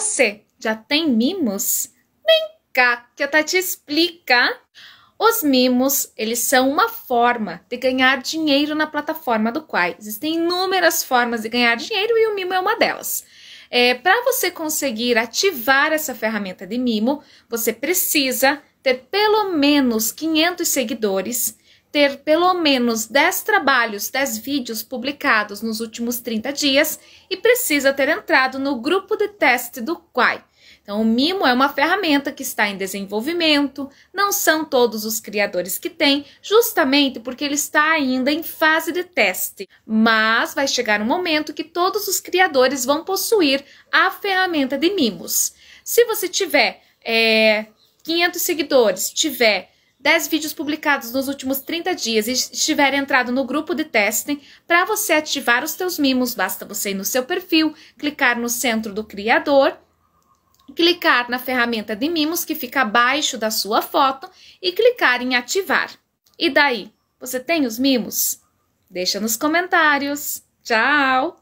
Você já tem mimos? Vem cá que eu vou tá te explica. Os mimos, eles são uma forma de ganhar dinheiro na plataforma do Quai. Existem inúmeras formas de ganhar dinheiro e o mimo é uma delas. É, Para você conseguir ativar essa ferramenta de mimo, você precisa ter pelo menos 500 seguidores ter pelo menos 10 trabalhos, 10 vídeos publicados nos últimos 30 dias e precisa ter entrado no grupo de teste do Quai. Então, o Mimo é uma ferramenta que está em desenvolvimento, não são todos os criadores que têm, justamente porque ele está ainda em fase de teste. Mas vai chegar um momento que todos os criadores vão possuir a ferramenta de Mimos. Se você tiver é, eh, 500 seguidores, tiver 10 vídeos publicados nos últimos 30 dias e estiver entrado no grupo de testem, para você ativar os teus mimos, basta você ir no seu perfil, clicar no centro do criador, clicar na ferramenta de mimos que fica abaixo da sua foto e clicar em ativar. E daí, você tem os mimos? Deixa nos comentários. Tchau!